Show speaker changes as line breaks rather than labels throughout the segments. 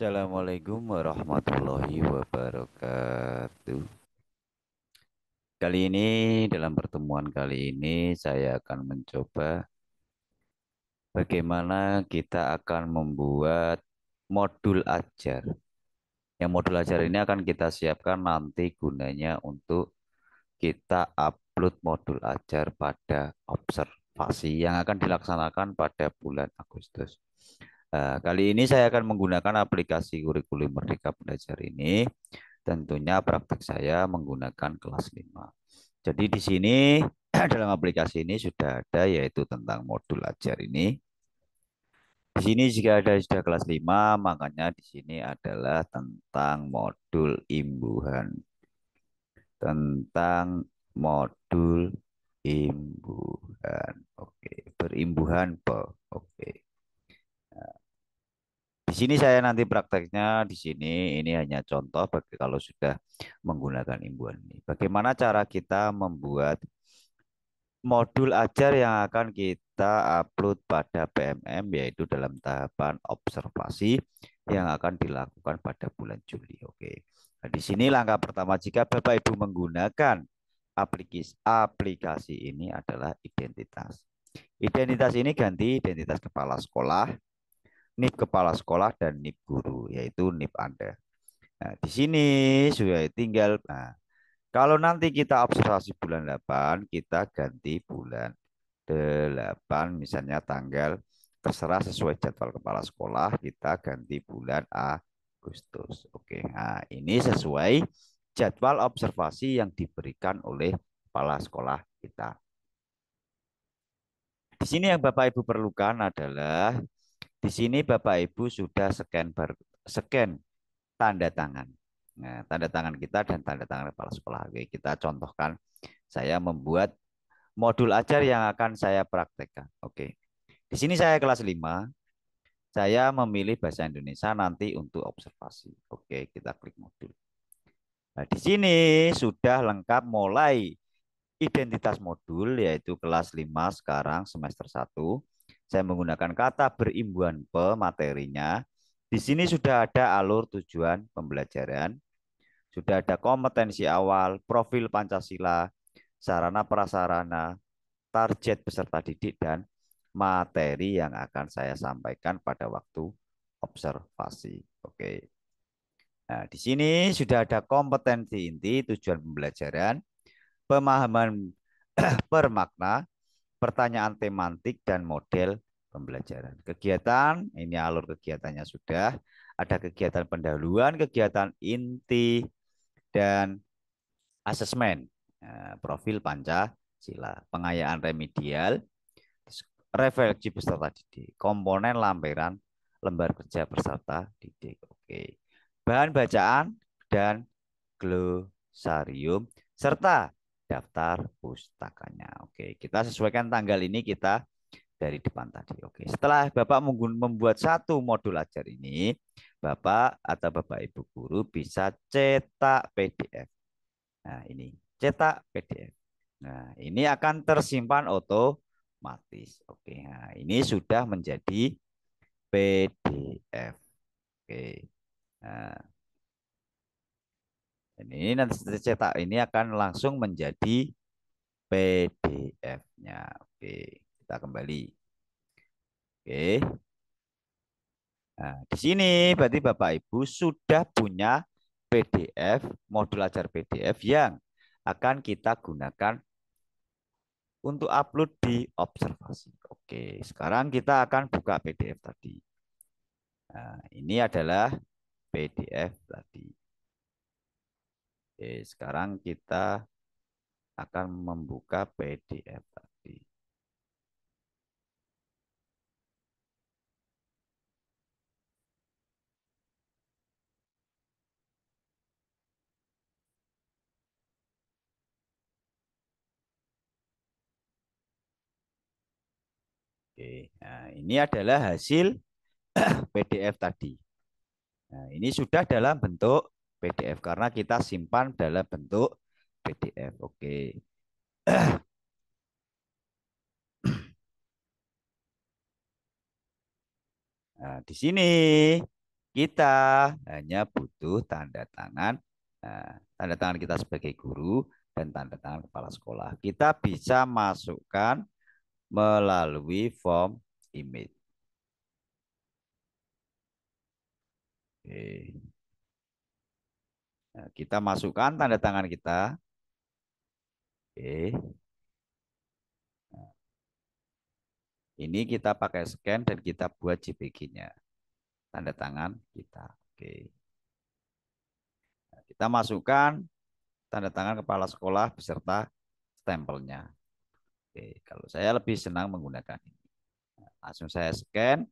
Assalamualaikum warahmatullahi wabarakatuh. Kali ini dalam pertemuan kali ini saya akan mencoba bagaimana kita akan membuat modul ajar. Yang modul ajar ini akan kita siapkan nanti gunanya untuk kita upload modul ajar pada observasi yang akan dilaksanakan pada bulan Agustus. Nah, kali ini saya akan menggunakan aplikasi kurikulum Merdeka Belajar ini. Tentunya praktek saya menggunakan kelas 5. Jadi di sini dalam aplikasi ini sudah ada yaitu tentang modul ajar ini. Di sini jika ada sudah kelas 5, makanya di sini adalah tentang modul imbuhan. Tentang modul imbuhan. Oke, berimbuhan, Oke. Di sini saya nanti prakteknya di sini ini hanya contoh bagi kalau sudah menggunakan imbuhan ini. Bagaimana cara kita membuat modul ajar yang akan kita upload pada PMM yaitu dalam tahapan observasi yang akan dilakukan pada bulan Juli. Oke. Nah, di sini langkah pertama jika Bapak Ibu menggunakan aplikasi aplikasi ini adalah identitas. Identitas ini ganti identitas kepala sekolah, NIP kepala sekolah dan NIP guru, yaitu NIP Anda. Nah, di sini sudah tinggal. Nah, kalau nanti kita observasi bulan 8, kita ganti bulan 8, misalnya tanggal terserah sesuai jadwal kepala sekolah, kita ganti bulan Agustus. Oke, nah, ini sesuai jadwal observasi yang diberikan oleh kepala sekolah kita. Di sini yang Bapak Ibu perlukan adalah di sini Bapak Ibu sudah scan ber, scan tanda tangan. Nah, tanda tangan kita dan tanda tangan kepala sekolah. Oke, kita contohkan saya membuat modul ajar yang akan saya praktekkan. Oke. Di sini saya kelas 5. Saya memilih bahasa Indonesia nanti untuk observasi. Oke, kita klik modul. Nah, di sini sudah lengkap mulai identitas modul yaitu kelas 5 sekarang semester 1 saya menggunakan kata berimbuan pematerinya. Di sini sudah ada alur tujuan pembelajaran, sudah ada kompetensi awal, profil Pancasila, sarana prasarana, target peserta didik dan materi yang akan saya sampaikan pada waktu observasi. Oke. Nah, di sini sudah ada kompetensi inti, tujuan pembelajaran, pemahaman bermakna, pertanyaan temantik dan model pembelajaran. Kegiatan, ini alur kegiatannya sudah. Ada kegiatan pendahuluan, kegiatan inti, dan asesmen. Nah, profil Pancasila, pengayaan remedial, refleksi peserta didik, komponen lampiran, lembar kerja peserta didik. Oke. Bahan bacaan dan glosarium serta daftar pustakanya. Oke, kita sesuaikan tanggal ini kita dari depan tadi. Oke, setelah Bapak membuat satu modul ajar ini, Bapak atau Bapak Ibu guru bisa cetak PDF. Nah, ini cetak PDF. Nah, ini akan tersimpan otomatis. Oke, nah, ini sudah menjadi PDF. Oke. Nah, ini nanti cetak ini akan langsung menjadi PDF-nya. Oke, kita kembali. Oke. Nah, di sini berarti Bapak Ibu sudah punya PDF, modul ajar PDF yang akan kita gunakan untuk upload di observasi. Oke, sekarang kita akan buka PDF tadi. Nah, ini adalah PDF tadi. Oke, sekarang kita akan membuka PDF tadi. Oke, nah ini adalah hasil PDF tadi. Nah, ini sudah dalam bentuk PDF karena kita simpan dalam bentuk PDF. Oke. Nah, di sini kita hanya butuh tanda tangan, nah, tanda tangan kita sebagai guru dan tanda tangan kepala sekolah. Kita bisa masukkan melalui form image. Oke. Nah, kita masukkan tanda tangan kita. Oke. Nah, ini kita pakai scan dan kita buat JPG-nya. Tanda tangan kita. Oke. Nah, kita masukkan tanda tangan kepala sekolah beserta stempelnya. Oke, kalau saya lebih senang menggunakan ini. Nah, langsung saya scan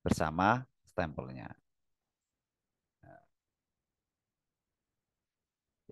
bersama stempelnya.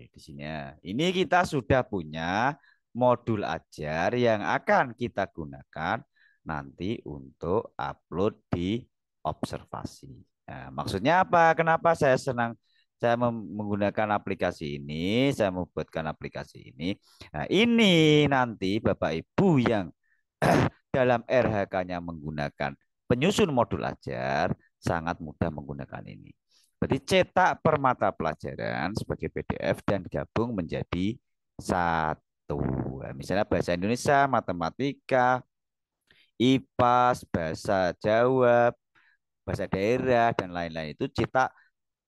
di sini ya. Ini kita sudah punya modul ajar yang akan kita gunakan nanti untuk upload di observasi. Nah, maksudnya apa? Kenapa saya senang saya menggunakan aplikasi ini, saya membuatkan aplikasi ini. Nah, ini nanti Bapak Ibu yang dalam RHK-nya menggunakan penyusun modul ajar sangat mudah menggunakan ini berarti cetak per mata pelajaran sebagai PDF dan gabung menjadi satu. Nah, misalnya bahasa Indonesia, matematika, IPAS, bahasa Jawa, bahasa daerah, dan lain-lain itu cetak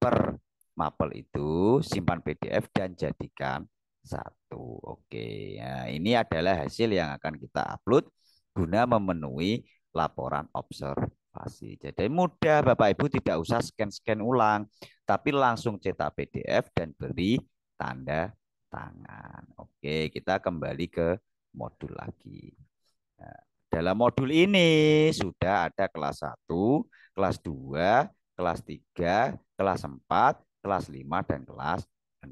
per mapel itu, simpan PDF dan jadikan satu. Oke, nah, ini adalah hasil yang akan kita upload guna memenuhi laporan observasi motivasi. Jadi mudah Bapak Ibu tidak usah scan-scan ulang, tapi langsung cetak PDF dan beri tanda tangan. Oke, kita kembali ke modul lagi. Nah, dalam modul ini sudah ada kelas 1, kelas 2, kelas 3, kelas 4, kelas 5, dan kelas 6.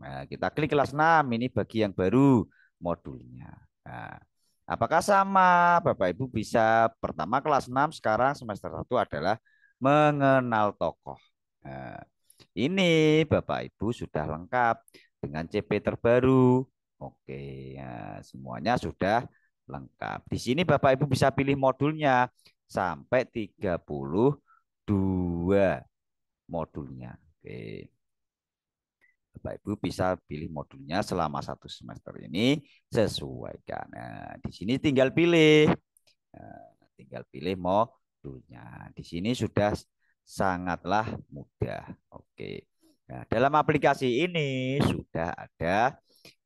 Nah, kita klik kelas 6, ini bagi yang baru modulnya. Nah, Apakah sama? Bapak Ibu bisa pertama kelas 6 sekarang semester 1 adalah mengenal tokoh. Nah, ini Bapak Ibu sudah lengkap dengan CP terbaru. Oke, ya, semuanya sudah lengkap. Di sini Bapak Ibu bisa pilih modulnya sampai 32 modulnya. Oke. Bapak Ibu bisa pilih modulnya selama satu semester ini sesuaikan. Nah, di sini tinggal pilih, nah, tinggal pilih modulnya. Di sini sudah sangatlah mudah. Oke. Nah, dalam aplikasi ini sudah ada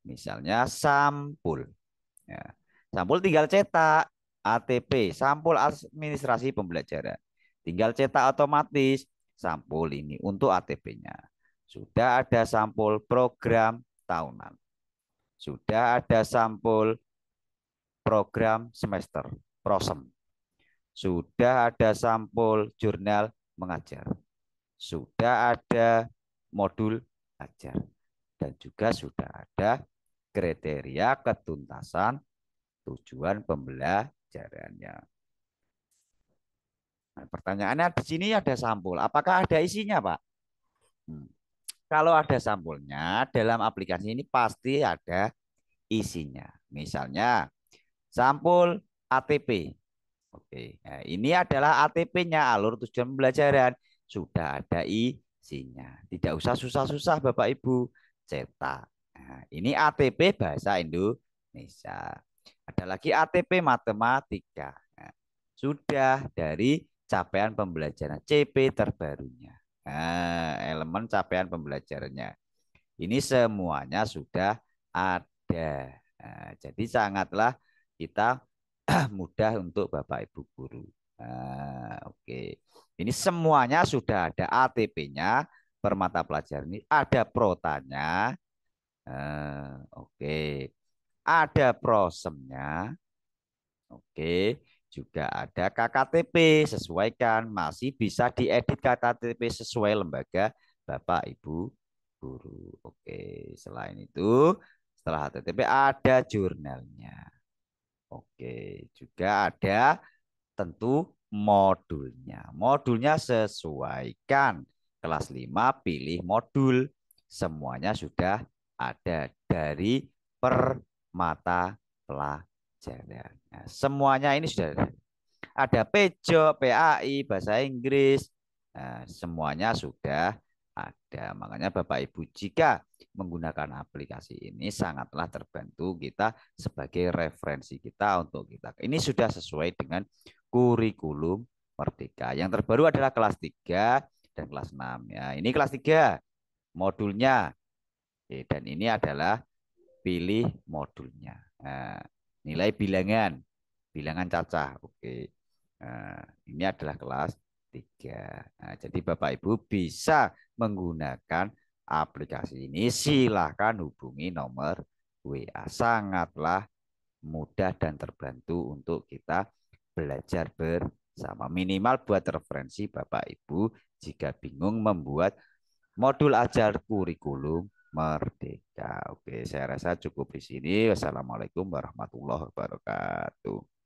misalnya sampul. Nah, Sampul tinggal cetak ATP, sampul administrasi pembelajaran. Tinggal cetak otomatis sampul ini untuk ATP-nya. Sudah ada sampul program tahunan. Sudah ada sampul program semester, prosem. Sudah ada sampul jurnal mengajar. Sudah ada modul ajar. Dan juga sudah ada kriteria ketuntasan tujuan pembelajarannya. Nah, pertanyaannya di sini ada sampul. Apakah ada isinya, Pak? Hmm. Kalau ada sampulnya, dalam aplikasi ini pasti ada isinya. Misalnya, sampul ATP. Oke, nah, ini adalah ATP-nya, alur tujuan pembelajaran. Sudah ada isinya. Tidak usah susah-susah Bapak-Ibu cetak. Nah, ini ATP Bahasa Indonesia. Ada lagi ATP Matematika. Nah, sudah dari capaian pembelajaran CP terbarunya. Nah, elemen capaian pembelajarannya. Ini semuanya sudah ada. Nah, jadi sangatlah kita mudah untuk Bapak Ibu guru. Nah, Oke. Okay. Ini semuanya sudah ada ATP-nya per mata pelajaran ini, ada protanya. Nah, Oke. Okay. Ada prosemnya. Oke. Okay juga ada KKTP, sesuaikan masih bisa diedit KKTP sesuai lembaga Bapak Ibu guru. Oke, selain itu setelah HTTP ada jurnalnya. Oke, juga ada tentu modulnya. Modulnya sesuaikan kelas 5 pilih modul. Semuanya sudah ada dari permata pelajaran. Cerdas. Nah, semuanya ini sudah ada. Ada pejo, PAI, bahasa Inggris, nah, semuanya sudah ada. Makanya Bapak Ibu jika menggunakan aplikasi ini sangatlah terbantu kita sebagai referensi kita untuk kita. Ini sudah sesuai dengan kurikulum Merdeka. Yang terbaru adalah kelas 3 dan kelas 6 ya. Ini kelas 3 modulnya. Oke, dan ini adalah pilih modulnya. Nah, Nilai bilangan, bilangan cacah. Oke. Nah, ini adalah kelas 3. Nah, jadi Bapak Ibu bisa menggunakan aplikasi ini. Silahkan hubungi nomor WA. Sangatlah mudah dan terbantu untuk kita belajar bersama. Minimal buat referensi Bapak Ibu jika bingung membuat modul ajar kurikulum merdeka. Oke, saya rasa cukup di sini. Wassalamualaikum warahmatullahi wabarakatuh.